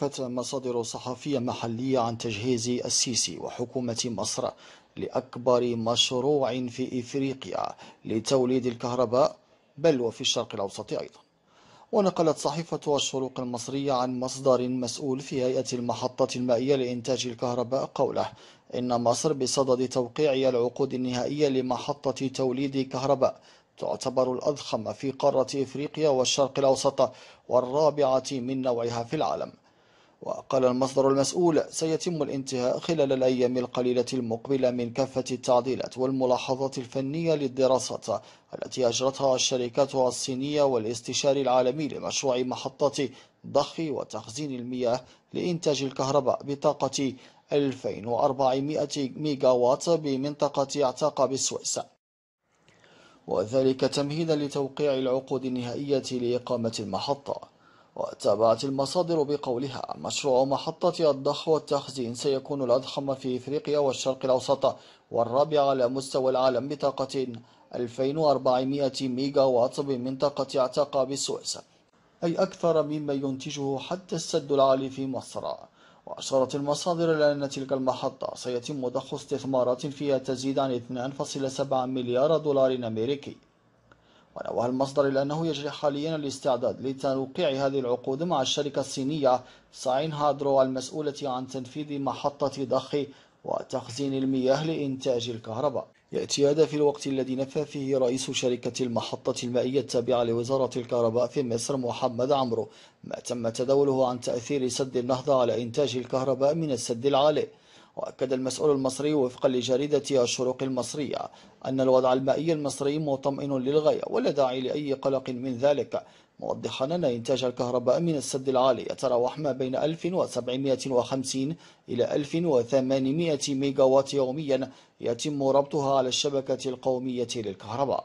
كشفت مصادر صحفية محلية عن تجهيز السيسي وحكومة مصر لأكبر مشروع في إفريقيا لتوليد الكهرباء بل وفي الشرق الأوسط أيضا ونقلت صحيفة الشروق المصرية عن مصدر مسؤول في هيئة المحطة المائية لإنتاج الكهرباء قوله إن مصر بصدد توقيع العقود النهائية لمحطة توليد كهرباء تعتبر الأضخم في قارة إفريقيا والشرق الأوسط والرابعة من نوعها في العالم وقال المصدر المسؤول سيتم الانتهاء خلال الأيام القليلة المقبلة من كافة التعديلات والملاحظات الفنية للدراسات التي أجرتها الشركات الصينية والاستشاري العالمي لمشروع محطة ضخ وتخزين المياه لإنتاج الكهرباء بطاقة 2400 ميجاوات بمنطقة اعتاق بالسويس وذلك تمهيدا لتوقيع العقود النهائية لإقامة المحطة وتابعت المصادر بقولها مشروع محطة الضخ والتخزين سيكون الأضخم في إفريقيا والشرق الأوسط والرابع على مستوى العالم بطاقة 2400 ميجا وات بمنطقة اعتاقة بالسويس أي أكثر مما ينتجه حتى السد العالي في مصر وأشارت المصادر إلى أن تلك المحطة سيتم ضخ استثمارات فيها تزيد عن 2.7 مليار دولار أمريكي ونوه المصدر إلى أنه يجري حاليا الاستعداد لتوقيع هذه العقود مع الشركة الصينية ساين هادرو المسؤولة عن تنفيذ محطة ضخ وتخزين المياه لإنتاج الكهرباء يأتي هذا في الوقت الذي نفى فيه رئيس شركة المحطة المائية التابعة لوزارة الكهرباء في مصر محمد عمرو ما تم تداوله عن تأثير سد النهضة على إنتاج الكهرباء من السد العالي وأكد المسؤول المصري وفقا لجريدة الشروق المصرية أن الوضع المائي المصري مطمئن للغاية ولا داعي لأي قلق من ذلك موضحا أن إنتاج الكهرباء من السد العالي يتراوح ما بين 1750 إلى 1800 ميجاوات يوميا يتم ربطها على الشبكة القومية للكهرباء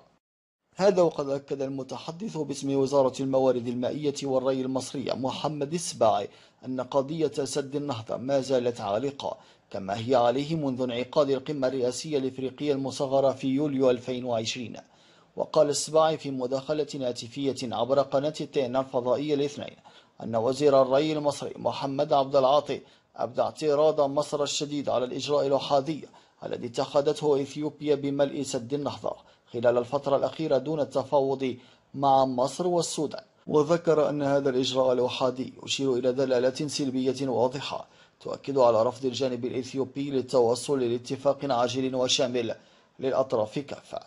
هذا وقد أكد المتحدث باسم وزارة الموارد المائية والري المصرية محمد السباعي أن قضية سد النهضة ما زالت عالقة كما هي عليه منذ انعقاد القمة الرئاسية الإفريقية المصغرة في يوليو 2020 وقال السباعي في مداخلة هاتفية عبر قناة التين الفضائية الاثنين أن وزير الري المصري محمد عبد العاطي أبدى اعتراض مصر الشديد على الإجراء الأحادي الذي اتخذته إثيوبيا بملء سد النهضة خلال الفترة الأخيرة دون التفاوض مع مصر والسودان وذكر أن هذا الإجراء الأحادي يشير إلى دلالة سلبية واضحة تؤكد على رفض الجانب الإثيوبي للتوصل لاتفاق عاجل وشامل للأطراف كافة